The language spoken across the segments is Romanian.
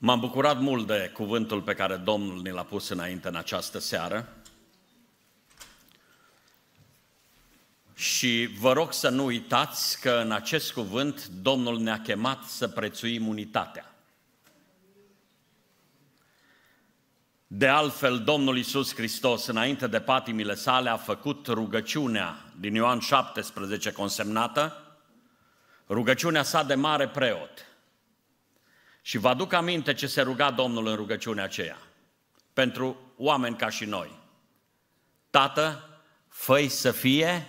M-am bucurat mult de cuvântul pe care Domnul ne l-a pus înainte în această seară. Și vă rog să nu uitați că în acest cuvânt Domnul ne-a chemat să prețuim unitatea. De altfel, Domnul Isus Hristos, înainte de patimile sale, a făcut rugăciunea din Ioan 17 consemnată, rugăciunea sa de mare preot – și vă aduc aminte ce se ruga Domnul în rugăciunea aceea. Pentru oameni ca și noi. Tată, fă să fie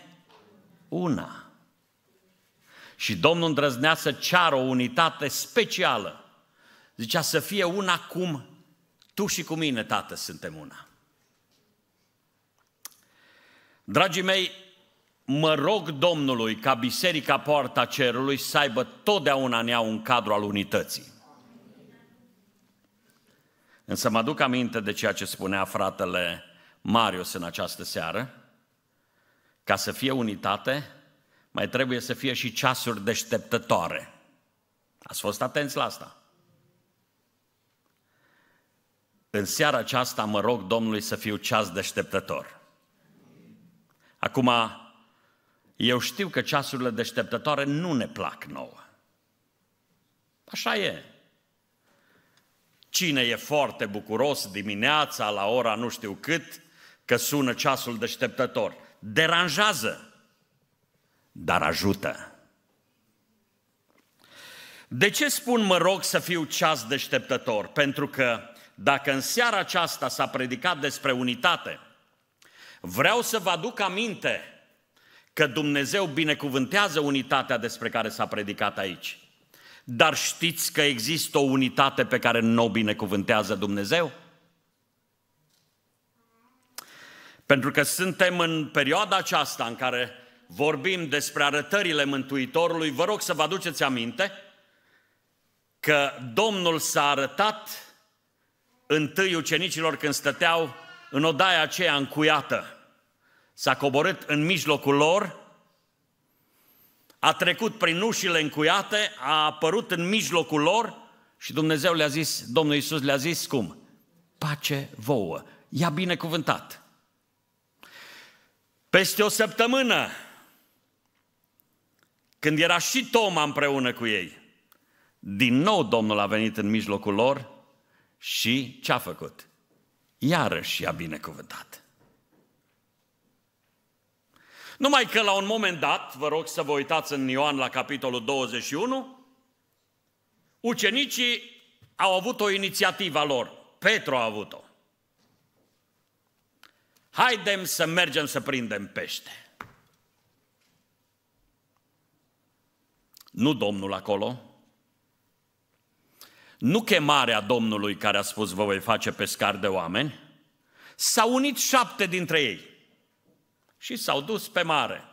una. Și Domnul îndrăznea să ceară o unitate specială. Zicea să fie una cum tu și cu mine, Tată, suntem una. Dragii mei, mă rog Domnului ca Biserica Poarta Cerului să aibă totdeauna în ea un cadru al unității. Însă mă aduc aminte de ceea ce spunea fratele Marius în această seară. Ca să fie unitate, mai trebuie să fie și ceasuri deșteptătoare. Ați fost atenți la asta? În seara aceasta mă rog Domnului să fiu ceas deșteptător. Acum, eu știu că ceasurile deșteptătoare nu ne plac nouă. Așa e. Cine e foarte bucuros dimineața la ora nu știu cât că sună ceasul deșteptător? Deranjează, dar ajută. De ce spun mă rog să fiu ceas deșteptător? Pentru că dacă în seara aceasta s-a predicat despre unitate, vreau să vă aduc aminte că Dumnezeu binecuvântează unitatea despre care s-a predicat aici. Dar știți că există o unitate pe care nu o binecuvântează Dumnezeu? Pentru că suntem în perioada aceasta în care vorbim despre arătările Mântuitorului, vă rog să vă aduceți aminte că Domnul s-a arătat întâi ucenicilor când stăteau în odaia aceea încuiată. S-a coborât în mijlocul lor a trecut prin ușile încuiate, a apărut în mijlocul lor și Dumnezeu le-a zis, Domnul Iisus le-a zis cum? Pace vouă, ia binecuvântat. Peste o săptămână, când era și Toma împreună cu ei, din nou Domnul a venit în mijlocul lor și ce a făcut? Iarăși i-a binecuvântat. Numai că la un moment dat, vă rog să vă uitați în Ioan la capitolul 21, ucenicii au avut o inițiativă lor. Petru a avut-o. Haidem să mergem să prindem pește. Nu Domnul acolo, nu chemarea Domnului care a spus vă voi face pescar de oameni, s-au unit șapte dintre ei și s-au dus pe mare.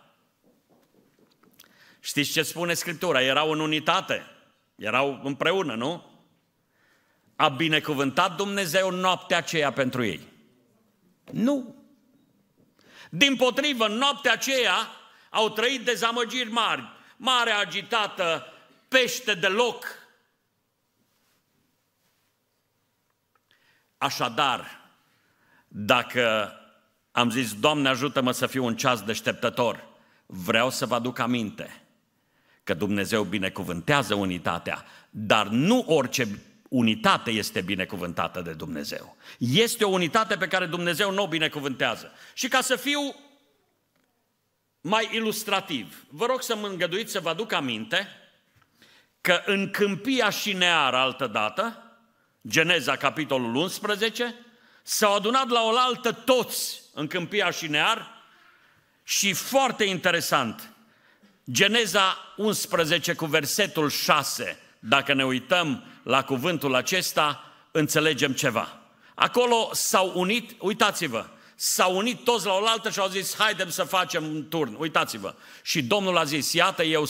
Știți ce spune Scriptura? Erau în unitate, erau împreună, nu? A binecuvântat Dumnezeu noaptea aceea pentru ei. Nu. Din potrivă, noaptea aceea au trăit dezamăgiri mari, mare agitată, pește de loc. Așadar, dacă am zis, Doamne ajută-mă să fiu un ceas deșteptător. Vreau să vă aduc aminte că Dumnezeu binecuvântează unitatea, dar nu orice unitate este binecuvântată de Dumnezeu. Este o unitate pe care Dumnezeu nu o binecuvântează. Și ca să fiu mai ilustrativ, vă rog să mă îngăduiți să vă aduc aminte că în Câmpia și altă altădată, Geneza capitolul 11, s-au adunat la oaltă toți în Câmpia near și foarte interesant, Geneza 11 cu versetul 6, dacă ne uităm la cuvântul acesta, înțelegem ceva. Acolo s-au unit, uitați-vă, s-au unit toți la oaltă și au zis, haidem să facem un turn, uitați-vă. Și Domnul a zis, iată, eu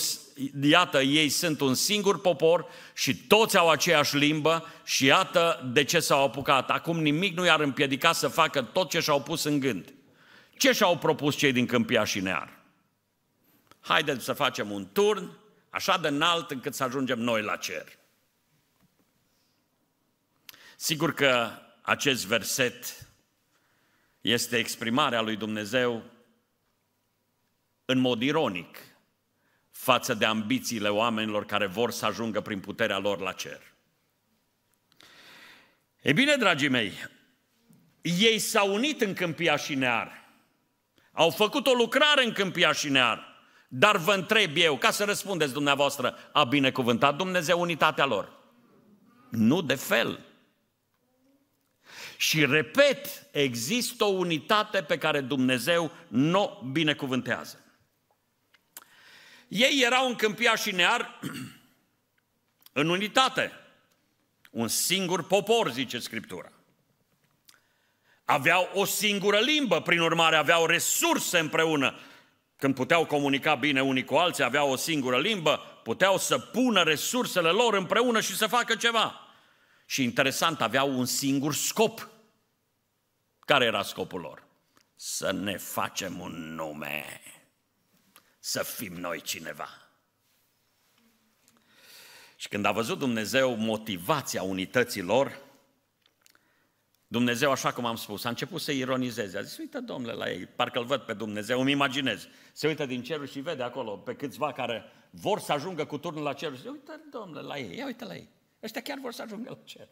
iată, ei sunt un singur popor și toți au aceeași limbă și iată de ce s-au apucat. Acum nimic nu i-ar împiedica să facă tot ce și-au pus în gând. Ce și-au propus cei din Câmpia și Near? Haideți să facem un turn așa de înalt încât să ajungem noi la cer. Sigur că acest verset este exprimarea lui Dumnezeu în mod ironic față de ambițiile oamenilor care vor să ajungă prin puterea lor la cer. E bine, dragii mei, ei s-au unit în Câmpia și Near. Au făcut o lucrare în Câmpia și Near. Dar vă întreb eu, ca să răspundeți dumneavoastră, a binecuvântat Dumnezeu unitatea lor? Nu de fel. Și repet, există o unitate pe care Dumnezeu nu o binecuvântează. Ei erau în câmpia și near în unitate. Un singur popor, zice Scriptura. Aveau o singură limbă, prin urmare aveau resurse împreună. Când puteau comunica bine unii cu alții, aveau o singură limbă, puteau să pună resursele lor împreună și să facă ceva. Și interesant, aveau un singur scop. Care era scopul lor? Să ne facem un nume să fim noi cineva. Și când a văzut Dumnezeu motivația unității lor, Dumnezeu, așa cum am spus, a început să ironizeze. A zis, uite, domnule, la ei, parcă-l văd pe Dumnezeu, îmi imaginez. Se uită din cerul și vede acolo pe câțiva care vor să ajungă cu turnul la cer. Și zice, uite, domnule, la ei, ia uite la ei. Ăștia chiar vor să ajungă la cer.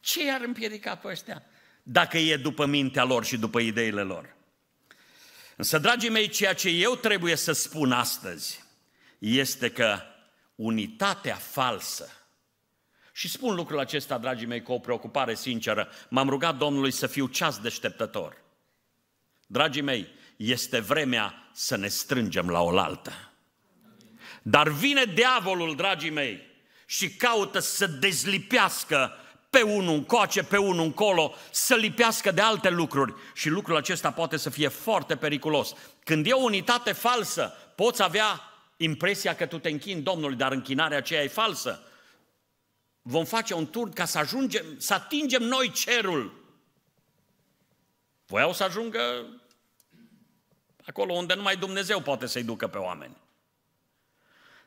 Ce i-ar împiedica pe ăștia? Dacă e după mintea lor și după ideile lor. Însă, dragii mei, ceea ce eu trebuie să spun astăzi este că unitatea falsă, și spun lucrul acesta, dragii mei, cu o preocupare sinceră, m-am rugat Domnului să fiu ceas deșteptător. Dragii mei, este vremea să ne strângem la oaltă. Dar vine diavolul, dragii mei, și caută să dezlipească pe unul încoace, pe unul încolo, să lipească de alte lucruri. Și lucrul acesta poate să fie foarte periculos. Când e o unitate falsă, poți avea impresia că tu te închini Domnului, dar închinarea aceea e falsă. Vom face un tur ca să ajungem, să atingem noi cerul. Voiau să ajungă acolo unde numai Dumnezeu poate să-i ducă pe oameni.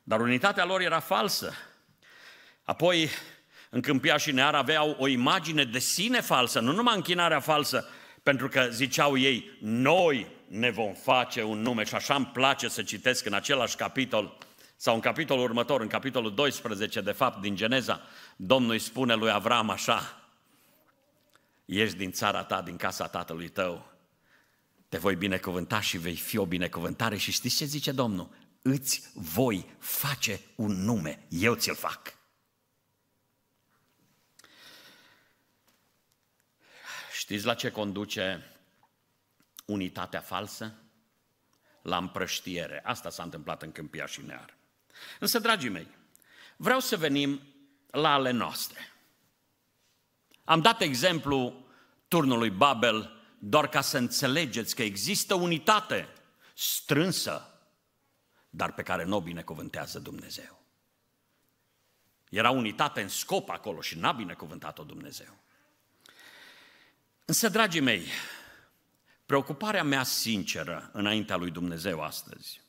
Dar unitatea lor era falsă. Apoi, în Câmpia și Near aveau o imagine de sine falsă, nu numai închinarea falsă, pentru că ziceau ei, noi ne vom face un nume și așa îmi place să citesc în același capitol, sau în capitolul următor, în capitolul 12, de fapt, din Geneza, Domnul îi spune lui Avram așa, ieși din țara ta, din casa tatălui tău, te voi binecuvânta și vei fi o binecuvântare și știți ce zice Domnul? Îți voi face un nume, eu ți-l fac. Știți la ce conduce unitatea falsă? La împrăștiere. Asta s-a întâmplat în Câmpia și Near. Însă, dragii mei, vreau să venim la ale noastre. Am dat exemplu turnului Babel doar ca să înțelegeți că există unitate strânsă, dar pe care nu o binecuvântează Dumnezeu. Era unitate în scop acolo și n-a binecuvântat-o Dumnezeu. Însă, dragii mei, preocuparea mea sinceră înaintea lui Dumnezeu astăzi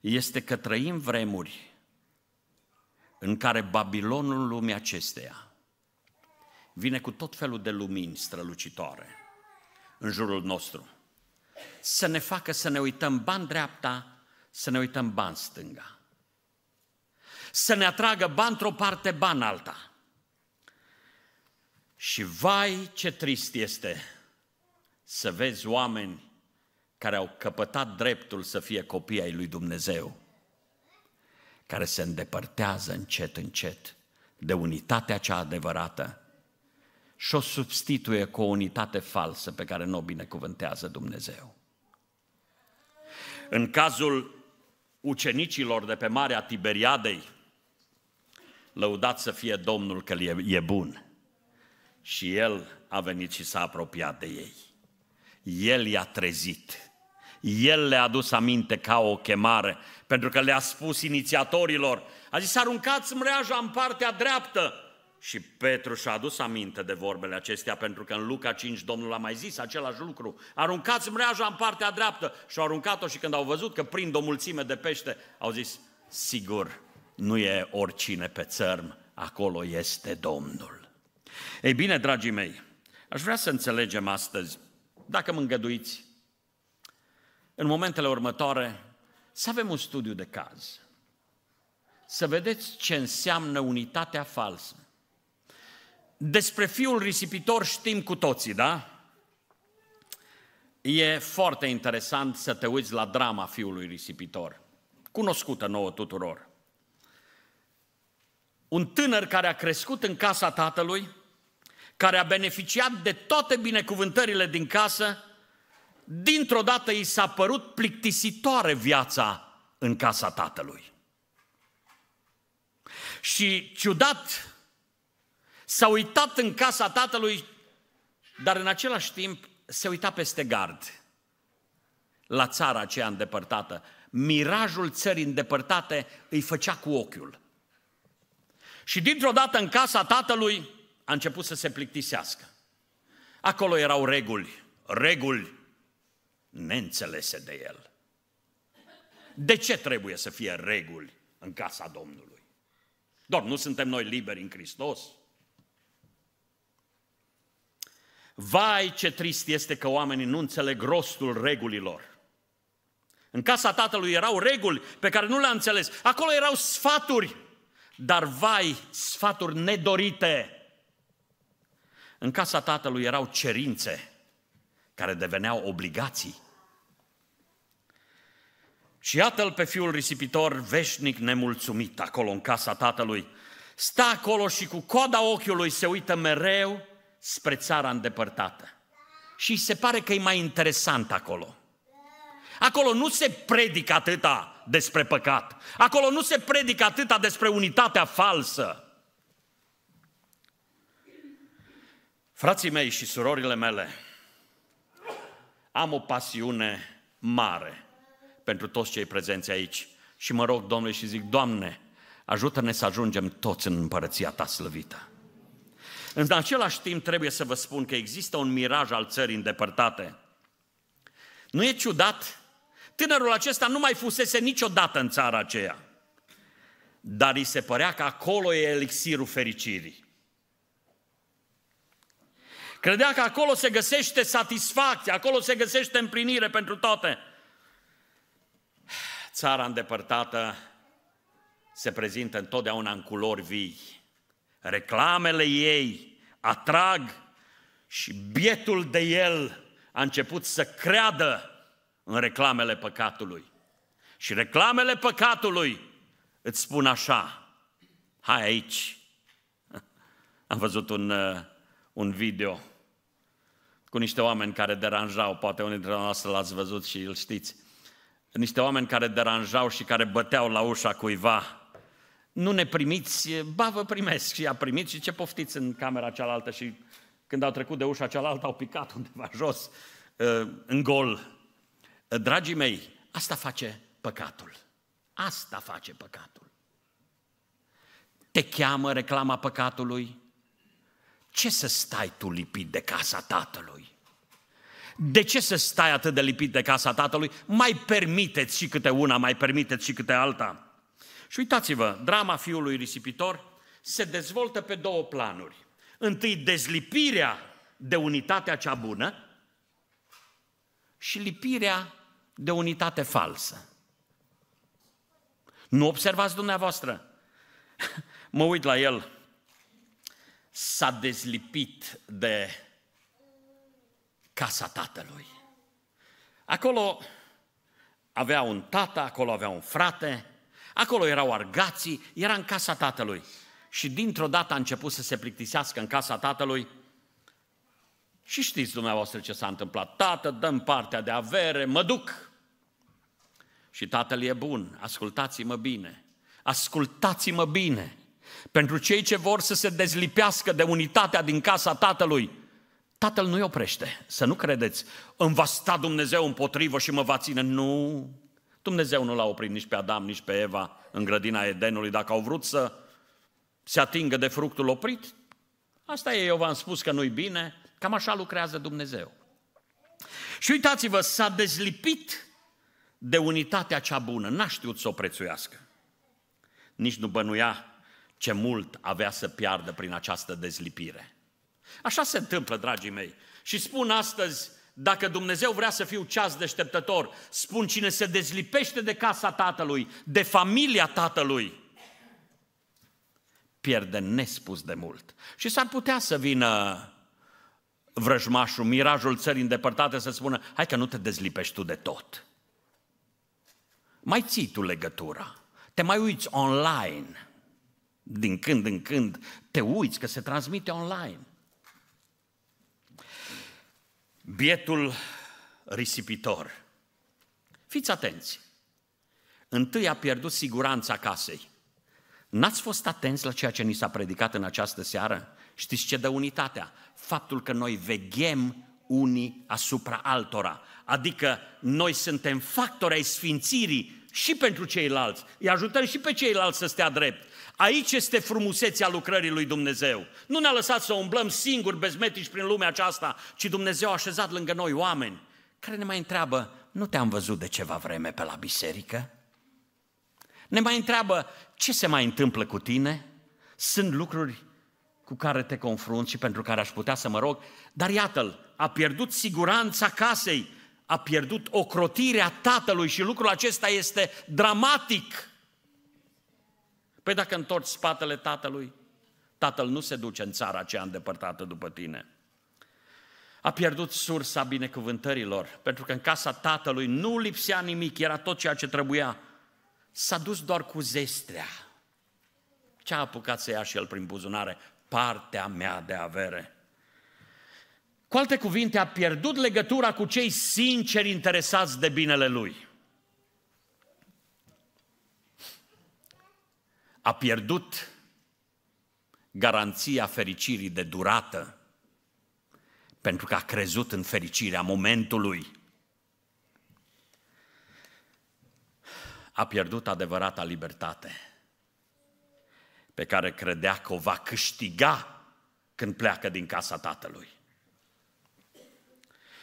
este că trăim vremuri în care Babilonul lumii acesteia vine cu tot felul de lumini strălucitoare în jurul nostru. Să ne facă să ne uităm ban dreapta, să ne uităm ban stânga. Să ne atragă ban într-o parte, ban alta. Și vai ce trist este să vezi oameni care au căpătat dreptul să fie copii ai lui Dumnezeu, care se îndepărtează încet, încet de unitatea cea adevărată și o substituie cu o unitate falsă pe care nu o binecuvântează Dumnezeu. În cazul ucenicilor de pe Marea Tiberiadei, lăudat să fie Domnul că e bun – și el a venit și s-a apropiat de ei. El i-a trezit. El le-a adus aminte ca o chemare, pentru că le-a spus inițiatorilor, a zis, aruncați mreaja în partea dreaptă. Și Petru și-a adus aminte de vorbele acestea, pentru că în Luca 5 Domnul a mai zis același lucru. Aruncați mreaja în partea dreaptă. Și-au aruncat-o și când au văzut că prind o mulțime de pește, au zis, sigur, nu e oricine pe țărm, acolo este Domnul. Ei bine, dragii mei, aș vrea să înțelegem astăzi, dacă mă îngăduiți, în momentele următoare, să avem un studiu de caz. Să vedeți ce înseamnă unitatea falsă. Despre fiul risipitor știm cu toții, da? E foarte interesant să te uiți la drama fiului risipitor, cunoscută nouă tuturor. Un tânăr care a crescut în casa tatălui, care a beneficiat de toate binecuvântările din casă, dintr-o dată i s-a părut plictisitoare viața în casa tatălui. Și ciudat, s-a uitat în casa tatălui, dar în același timp se uita peste gard la țara aceea îndepărtată. Mirajul țării îndepărtate îi făcea cu ochiul. Și dintr-o dată în casa tatălui a început să se plictisească. Acolo erau reguli, reguli neînțelese de el. De ce trebuie să fie reguli în casa Domnului? Doar nu suntem noi liberi în Hristos? Vai ce trist este că oamenii nu înțeleg rostul regulilor. În casa tatălui erau reguli pe care nu le-a înțeles. Acolo erau sfaturi, dar vai, sfaturi nedorite în casa tatălui erau cerințe care deveneau obligații. Și iată-l pe fiul risipitor veșnic nemulțumit acolo în casa tatălui. Stă acolo și cu coda ochiului se uită mereu spre țara îndepărtată. Și se pare că e mai interesant acolo. Acolo nu se predică atâta despre păcat. Acolo nu se predică atâta despre unitatea falsă. Frații mei și surorile mele, am o pasiune mare pentru toți cei prezenți aici și mă rog Domnului și zic, Doamne, ajută-ne să ajungem toți în împărăția Ta slăvită. În același timp trebuie să vă spun că există un miraj al țării îndepărtate. Nu e ciudat? Tânărul acesta nu mai fusese niciodată în țara aceea. Dar îi se părea că acolo e elixirul fericirii. Credea că acolo se găsește satisfacție, acolo se găsește împlinire pentru toate. Țara îndepărtată se prezintă întotdeauna în culori vii. Reclamele ei atrag și bietul de el a început să creadă în reclamele păcatului. Și reclamele păcatului îți spun așa, hai aici. Am văzut un, uh, un video cu niște oameni care deranjau, poate unii dintre noastre l-ați văzut și îl știți, niște oameni care deranjau și care băteau la ușa cuiva. Nu ne primiți? Ba, vă primesc și a primit și ce poftiți în camera cealaltă și când au trecut de ușa cealaltă au picat undeva jos, uh, în gol. Uh, dragii mei, asta face păcatul. Asta face păcatul. Te cheamă reclama păcatului, ce să stai tu lipit de casa tatălui? De ce să stai atât de lipit de casa tatălui? Mai permiteți și câte una, mai permiteți și câte alta. Și uitați-vă, drama fiului risipitor se dezvoltă pe două planuri. Întâi dezlipirea de unitatea cea bună și lipirea de unitate falsă. Nu observați dumneavoastră? Mă uit la el, s-a dezlipit de casa tatălui. Acolo avea un tată, acolo avea un frate, acolo erau argații, era în casa tatălui. Și dintr-o dată a început să se plictisească în casa tatălui și știți dumneavoastră ce s-a întâmplat. Tată, dăm partea de avere, mă duc. Și tatăl e bun, ascultați-mă bine. Ascultați-mă bine. Pentru cei ce vor să se dezlipească de unitatea din casa Tatălui, Tatăl nu-i oprește. Să nu credeți, îmi va sta Dumnezeu împotrivă și mă va ține. Nu! Dumnezeu nu l-a oprit nici pe Adam, nici pe Eva în grădina Edenului. Dacă au vrut să se atingă de fructul oprit, asta e, eu v-am spus că nu-i bine. Cam așa lucrează Dumnezeu. Și uitați-vă, s-a dezlipit de unitatea cea bună. N-a știut să o prețuiască. Nici nu bănuia ce mult avea să piardă prin această dezlipire. Așa se întâmplă, dragii mei. Și spun astăzi, dacă Dumnezeu vrea să fiu ceas deșteptător, spun cine se dezlipește de casa tatălui, de familia tatălui, pierde nespus de mult. Și s-ar putea să vină vrăjmașul, mirajul țării îndepărtate să spună, hai că nu te dezlipești tu de tot. Mai ții tu legătura, te mai uiți online, din când în când te uiți că se transmite online. Bietul risipitor. Fiți atenți. Întâi a pierdut siguranța casei. N-ați fost atenți la ceea ce ni s-a predicat în această seară? Știți ce dă unitatea? Faptul că noi veghem unii asupra altora. Adică noi suntem factori ai sfințirii și pentru ceilalți. Îi ajutăm și pe ceilalți să stea drept. Aici este frumusețea lucrării lui Dumnezeu. Nu ne-a lăsat să umblăm singuri, bezmetici prin lumea aceasta, ci Dumnezeu a așezat lângă noi oameni care ne mai întreabă, nu te-am văzut de ceva vreme pe la biserică? Ne mai întreabă, ce se mai întâmplă cu tine? Sunt lucruri cu care te confrunți și pentru care aș putea să mă rog, dar iată-l, a pierdut siguranța casei, a pierdut ocrotirea tatălui și lucrul acesta este dramatic. Păi dacă întorci spatele tatălui, tatăl nu se duce în țara cea îndepărtată după tine. A pierdut sursa binecuvântărilor, pentru că în casa tatălui nu lipsea nimic, era tot ceea ce trebuia. S-a dus doar cu zestrea. Ce a apucat să ia și el prin buzunare? Partea mea de avere. Cu alte cuvinte, a pierdut legătura cu cei sinceri interesați de binele lui. a pierdut garanția fericirii de durată, pentru că a crezut în fericirea momentului. A pierdut adevărata libertate pe care credea că o va câștiga când pleacă din casa tatălui.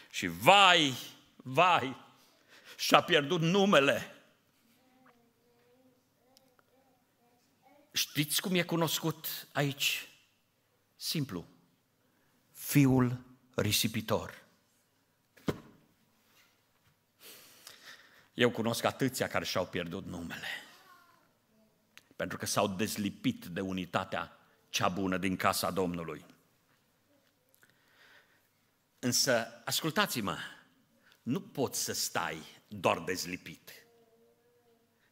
Și vai, vai, și-a pierdut numele Știți cum e cunoscut aici? Simplu. Fiul risipitor. Eu cunosc atâția care și-au pierdut numele. Pentru că s-au dezlipit de unitatea cea bună din casa Domnului. Însă, ascultați-mă, nu poți să stai doar dezlipit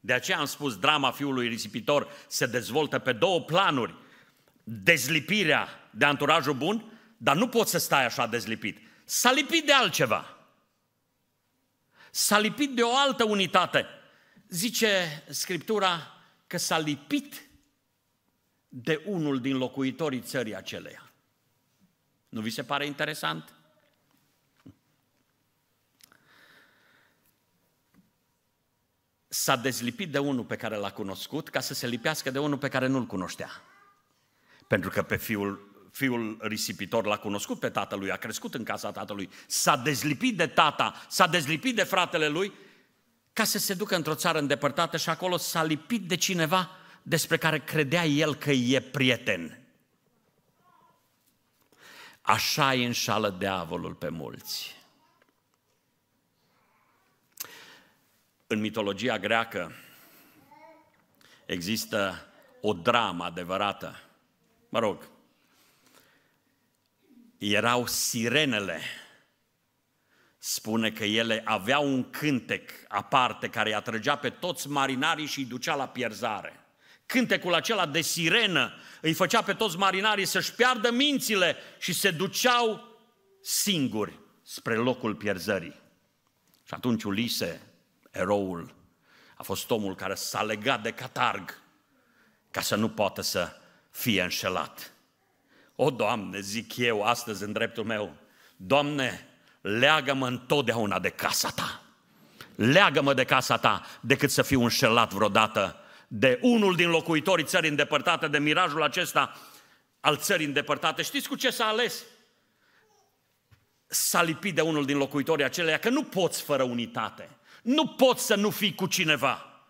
de aceea am spus, drama fiului risipitor se dezvoltă pe două planuri. Dezlipirea de anturajul bun, dar nu poți să stai așa dezlipit. S-a lipit de altceva. S-a lipit de o altă unitate. Zice Scriptura că s-a lipit de unul din locuitorii țării aceleia. Nu vi se pare interesant? s-a dezlipit de unul pe care l-a cunoscut ca să se lipească de unul pe care nu-l cunoștea. Pentru că pe fiul, fiul risipitor l-a cunoscut pe tatălui, a crescut în casa tatălui, s-a dezlipit de tata, s-a dezlipit de fratele lui ca să se ducă într-o țară îndepărtată și acolo s-a lipit de cineva despre care credea el că e prieten. Așa înșală diavolul pe mulți. În mitologia greacă există o dramă adevărată. Mă rog, erau sirenele. Spune că ele aveau un cântec aparte care îi atrăgea pe toți marinarii și îi ducea la pierzare. Cântecul acela de sirenă îi făcea pe toți marinarii să-și piardă mințile și se duceau singuri spre locul pierzării. Și atunci Ulise eroul a fost omul care s-a legat de catarg ca să nu poată să fie înșelat. O, Doamne, zic eu astăzi în dreptul meu, Doamne, leagă-mă întotdeauna de casa Ta. Leagă-mă de casa Ta decât să fiu înșelat vreodată de unul din locuitorii țării îndepărtate, de mirajul acesta al țării îndepărtate. Știți cu ce s-a ales? S-a lipit de unul din locuitorii aceleia că nu poți fără unitate. Nu poți să nu fii cu cineva.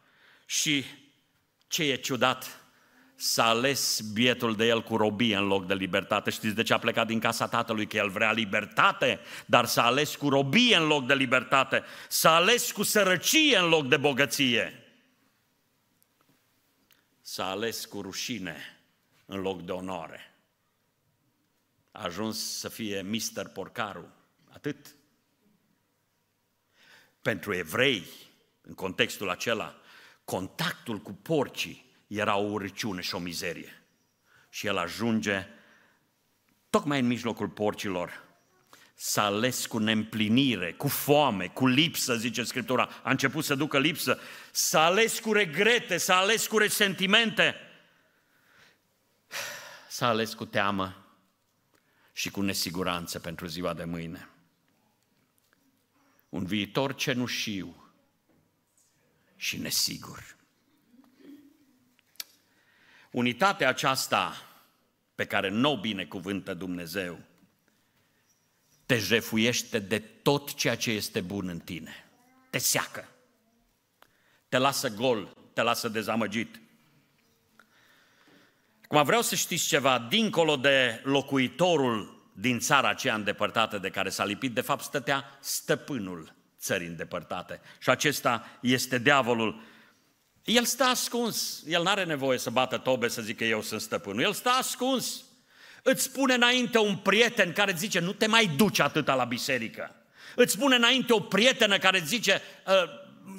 Și ce e ciudat, s-a ales bietul de el cu robie în loc de libertate. Știți de ce a plecat din casa tatălui? Că el vrea libertate, dar s-a ales cu robie în loc de libertate. S-a ales cu sărăcie în loc de bogăție. S-a ales cu rușine în loc de onoare. A ajuns să fie Mister Porcaru. Atât pentru evrei, în contextul acela, contactul cu porcii era o urciune și o mizerie. Și el ajunge tocmai în mijlocul porcilor, s-a ales cu neîmplinire, cu foame, cu lipsă, zice Scriptura, a început să ducă lipsă, s-a ales cu regrete, s-a ales cu resentimente, s-a ales cu teamă și cu nesiguranță pentru ziua de mâine un viitor cenușiu și nesigur. Unitatea aceasta pe care nu o binecuvântă Dumnezeu, te jefuiește de tot ceea ce este bun în tine. Te seacă. Te lasă gol, te lasă dezamăgit. Acum vreau să știți ceva, dincolo de locuitorul din țara aceea îndepărtată de care s-a lipit, de fapt stătea stăpânul țării îndepărtate. Și acesta este diavolul. El stă ascuns, el nu are nevoie să bată tobe să zică eu sunt stăpânul, el stă ascuns. Îți spune înainte un prieten care zice nu te mai duci atâta la biserică. Îți spune înainte o prietenă care zice uh,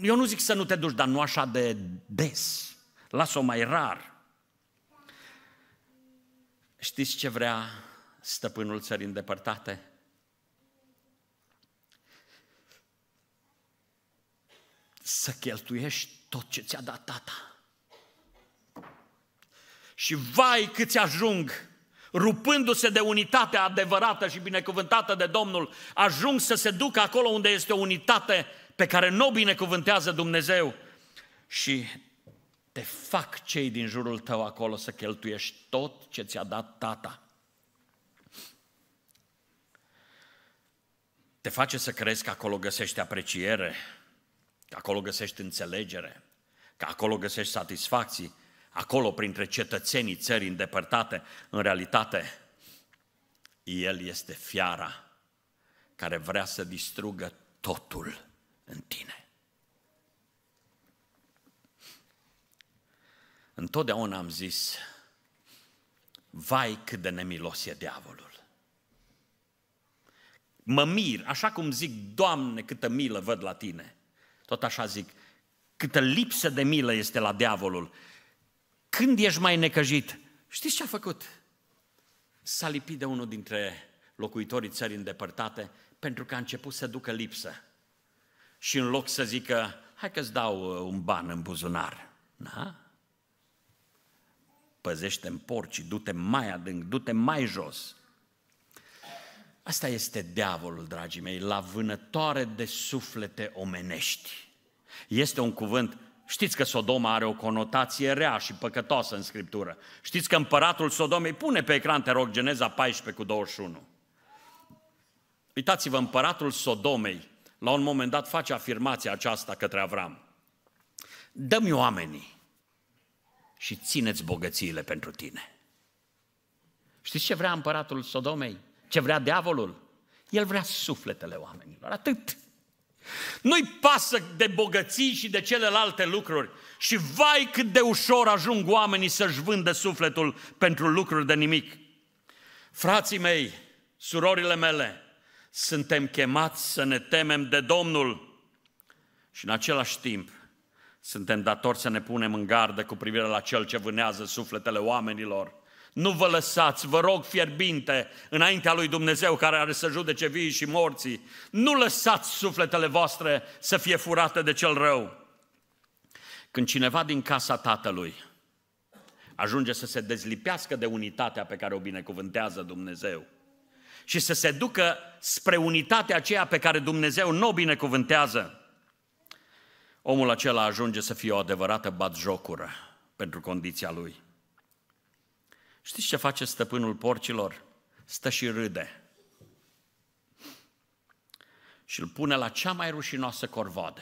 eu nu zic să nu te duci, dar nu așa de des. las o mai rar. Știți ce vrea stăpânul țării îndepărtate. Să cheltuiești tot ce ți-a dat tata. Și vai câți ajung, rupându-se de unitatea adevărată și binecuvântată de Domnul, ajung să se ducă acolo unde este o unitate pe care nu o binecuvântează Dumnezeu și te fac cei din jurul tău acolo să cheltuiești tot ce ți-a dat tata. te face să crezi că acolo găsești apreciere, că acolo găsești înțelegere, că acolo găsești satisfacții, acolo printre cetățenii țării îndepărtate, în realitate, el este fiara care vrea să distrugă totul în tine. Întotdeauna am zis, vai cât de nemilos e diavolul mă mir, așa cum zic, Doamne, câtă milă văd la Tine. Tot așa zic, câtă lipsă de milă este la diavolul. Când ești mai necăjit, știți ce a făcut? S-a lipit de unul dintre locuitorii țării îndepărtate pentru că a început să ducă lipsă. Și în loc să zică, hai că-ți dau uh, un ban în buzunar. Na? Păzește-mi porcii, du-te mai adânc, du-te mai jos. Asta este diavolul, dragii mei, la vânătoare de suflete omenești. Este un cuvânt Știți că Sodoma are o conotație rea și păcătoasă în Scriptură. Știți că împăratul Sodomei pune pe ecran, te rog, Geneza 14 cu 21. Uitați-vă, împăratul Sodomei, la un moment dat, face afirmația aceasta către Avram. Dă-mi oamenii și țineți bogățiile pentru tine. Știți ce vrea împăratul Sodomei? Ce vrea diavolul? El vrea sufletele oamenilor, atât. Nu-i pasă de bogății și de celelalte lucruri. Și vai cât de ușor ajung oamenii să-și vândă sufletul pentru lucruri de nimic. Frații mei, surorile mele, suntem chemați să ne temem de Domnul și în același timp suntem datori să ne punem în gardă cu privire la cel ce vânează sufletele oamenilor nu vă lăsați, vă rog fierbinte, înaintea lui Dumnezeu care are să judece vii și morții. Nu lăsați sufletele voastre să fie furate de cel rău. Când cineva din casa tatălui ajunge să se dezlipească de unitatea pe care o binecuvântează Dumnezeu și să se ducă spre unitatea aceea pe care Dumnezeu nu o binecuvântează, omul acela ajunge să fie o adevărată batjocură pentru condiția lui. Știți ce face stăpânul porcilor? Stă și râde. Și îl pune la cea mai rușinoasă corvoadă.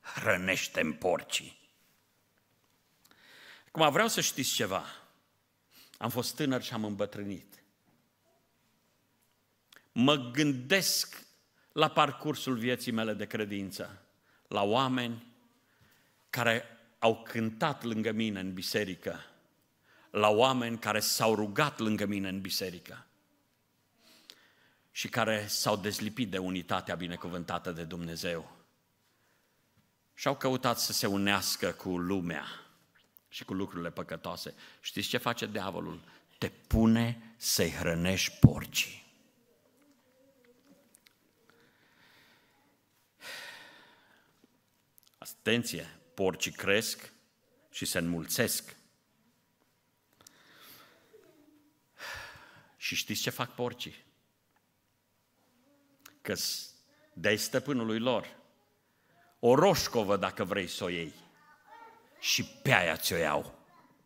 Hrănește-mi porcii. Acum vreau să știți ceva. Am fost tânăr și am îmbătrânit. Mă gândesc la parcursul vieții mele de credință, la oameni care au cântat lângă mine în biserică, la oameni care s-au rugat lângă mine în biserică și care s-au dezlipit de unitatea binecuvântată de Dumnezeu și au căutat să se unească cu lumea și cu lucrurile păcătoase. Știți ce face diavolul? Te pune să-i hrănești porcii. Atenție, porcii cresc și se înmulțesc. Și știți ce fac porcii? Că de stăpânului lor. O roșcovă dacă vrei să o iei. Și pe aia ți-o iau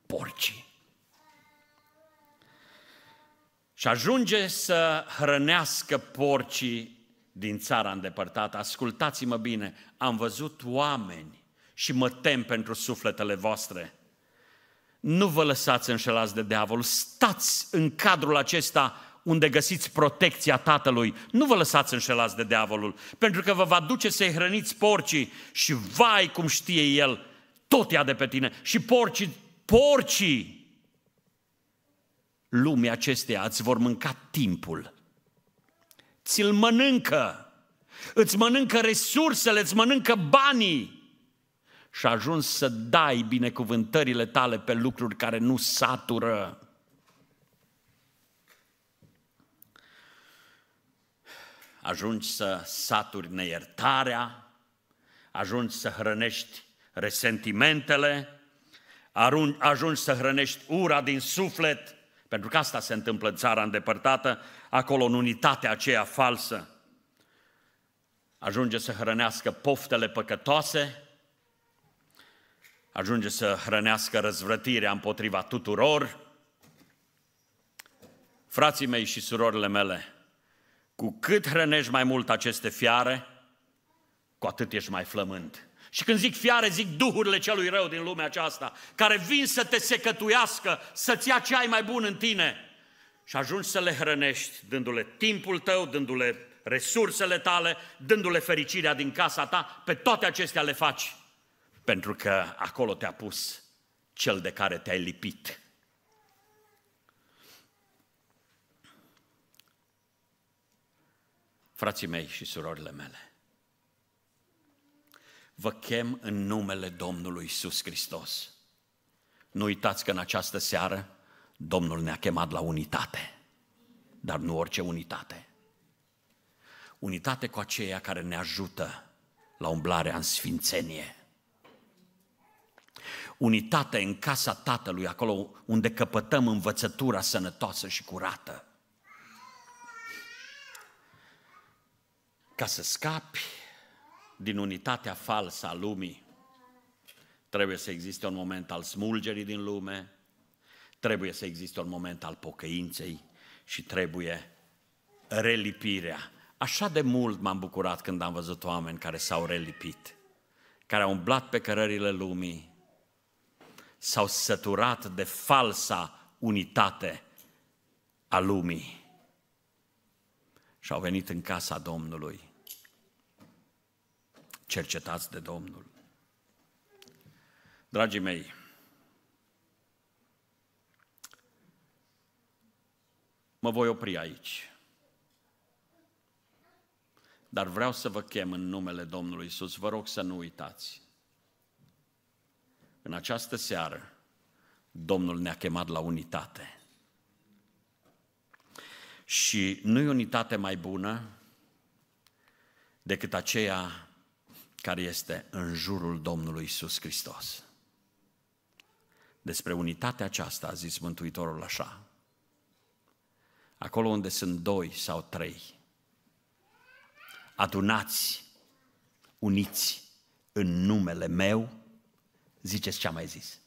porcii. Și ajunge să hrănească porcii din țara îndepărtată. Ascultați-mă bine, am văzut oameni și mă tem pentru sufletele voastre nu vă lăsați înșelați de diavol, stați în cadrul acesta unde găsiți protecția Tatălui. Nu vă lăsați înșelați de diavolul, pentru că vă va duce să-i hrăniți porcii și vai cum știe el, tot ia de pe tine. Și porcii, porcii lumii acesteia îți vor mânca timpul. Ți-l mănâncă, îți mănâncă resursele, îți mănâncă banii și ajungi să dai binecuvântările tale pe lucruri care nu satură. Ajungi să saturi neiertarea, ajungi să hrănești resentimentele, ajungi să hrănești ura din suflet, pentru că asta se întâmplă în țara îndepărtată, acolo în unitatea aceea falsă. Ajunge să hrănească poftele păcătoase, ajunge să hrănească răzvrătirea împotriva tuturor. Frații mei și surorile mele, cu cât hrănești mai mult aceste fiare, cu atât ești mai flământ. Și când zic fiare, zic duhurile celui rău din lumea aceasta, care vin să te secătuiască, să-ți ia ce ai mai bun în tine. Și ajungi să le hrănești, dându-le timpul tău, dându-le resursele tale, dându-le fericirea din casa ta, pe toate acestea le faci pentru că acolo te-a pus cel de care te-ai lipit. Frații mei și surorile mele, vă chem în numele Domnului Iisus Hristos. Nu uitați că în această seară Domnul ne-a chemat la unitate, dar nu orice unitate. Unitate cu aceia care ne ajută la umblarea în sfințenie unitate în casa Tatălui, acolo unde căpătăm învățătura sănătoasă și curată. Ca să scapi din unitatea falsă a lumii, trebuie să existe un moment al smulgerii din lume, trebuie să existe un moment al pocăinței și trebuie relipirea. Așa de mult m-am bucurat când am văzut oameni care s-au relipit, care au umblat pe cărările lumii, s-au săturat de falsa unitate a lumii și au venit în casa Domnului, cercetați de Domnul. Dragii mei, mă voi opri aici. Dar vreau să vă chem în numele Domnului Isus, vă rog să nu uitați. În această seară, Domnul ne-a chemat la unitate. Și nu e unitate mai bună decât aceea care este în jurul Domnului Isus Hristos. Despre unitatea aceasta a zis Mântuitorul așa. Acolo unde sunt doi sau trei, adunați, uniți în numele meu, Ziceți ce am mai zis.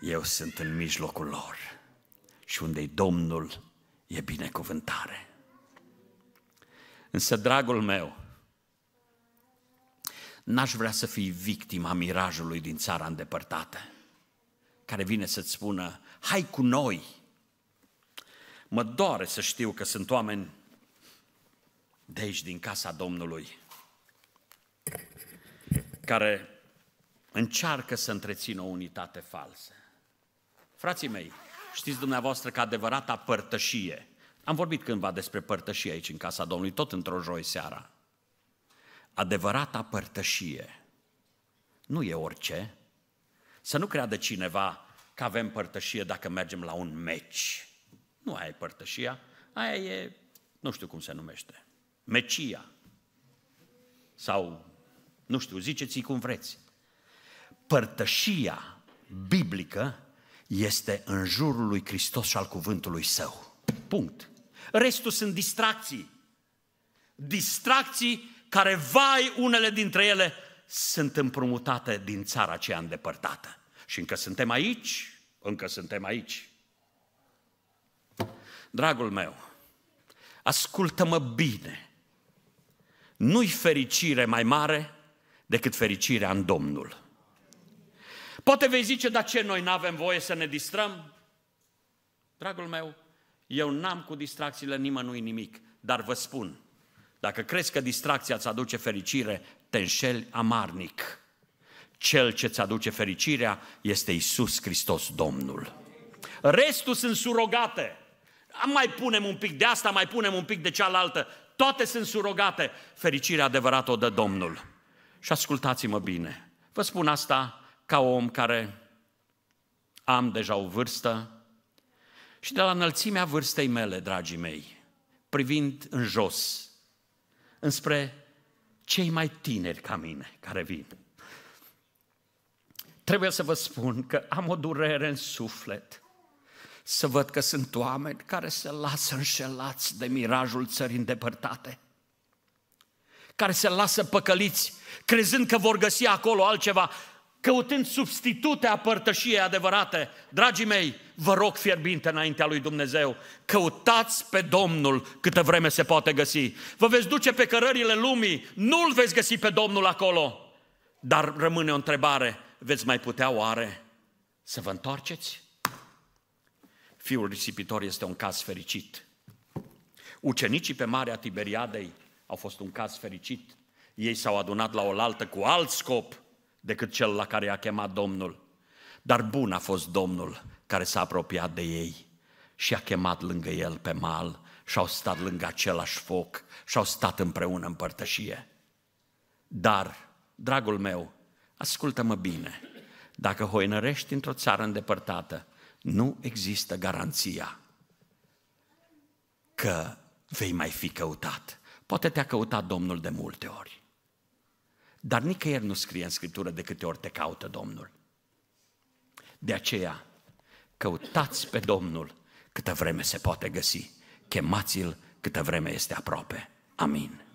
Eu sunt în mijlocul lor și unde e Domnul e binecuvântare. Însă, dragul meu, n-aș vrea să fii victima mirajului din țara îndepărtată, care vine să-ți spună, hai cu noi. Mă doare să știu că sunt oameni de aici, din casa Domnului, care încearcă să întrețină o unitate falsă. Frații mei, știți dumneavoastră că adevărata părtășie, am vorbit cândva despre părtășie aici în casa Domnului, tot într-o joi seara, adevărata părtășie nu e orice. Să nu creadă cineva că avem părtășie dacă mergem la un meci. Nu aia e părtășia, aia e, nu știu cum se numește, mecia. Sau nu știu, ziceți-i cum vreți. Părtășia biblică este în jurul lui Hristos și al cuvântului său. Punct. Restul sunt distracții. Distracții care, vai, unele dintre ele sunt împrumutate din țara aceea îndepărtată. Și încă suntem aici, încă suntem aici. Dragul meu, ascultă-mă bine. Nu-i fericire mai mare decât fericirea în Domnul. Poate vei zice, dar ce, noi nu avem voie să ne distrăm? Dragul meu, eu n-am cu distracțiile nimănui nimic, dar vă spun, dacă crezi că distracția îți aduce fericire, te înșeli amarnic. Cel ce îți aduce fericirea este Isus Hristos Domnul. Restul sunt surogate. Mai punem un pic de asta, mai punem un pic de cealaltă. Toate sunt surogate. Fericirea adevărată o dă Domnul. Și ascultați-mă bine. Vă spun asta ca om care am deja o vârstă și de la înălțimea vârstei mele, dragii mei, privind în jos, înspre cei mai tineri ca mine care vin. Trebuie să vă spun că am o durere în suflet să văd că sunt oameni care se lasă înșelați de mirajul țării îndepărtate – care se lasă păcăliți, crezând că vor găsi acolo altceva, căutând substitute a părtășiei adevărate. Dragii mei, vă rog fierbinte înaintea lui Dumnezeu, căutați pe Domnul câtă vreme se poate găsi. Vă veți duce pe cărările lumii, nu-L veți găsi pe Domnul acolo. Dar rămâne o întrebare, veți mai putea oare să vă întoarceți? Fiul risipitor este un caz fericit. Ucenicii pe Marea Tiberiadei au fost un caz fericit. Ei s-au adunat la oaltă cu alt scop decât cel la care i-a chemat Domnul. Dar bun a fost Domnul care s-a apropiat de ei și a chemat lângă el pe mal și au stat lângă același foc și au stat împreună în părtășie. Dar, dragul meu, ascultă-mă bine, dacă hoinărești într-o țară îndepărtată, nu există garanția că vei mai fi căutat. Poate te-a căutat Domnul de multe ori. Dar nicăieri nu scrie în Scriptură de câte ori te caută Domnul. De aceea, căutați pe Domnul câtă vreme se poate găsi. Chemați-l câtă vreme este aproape. Amin.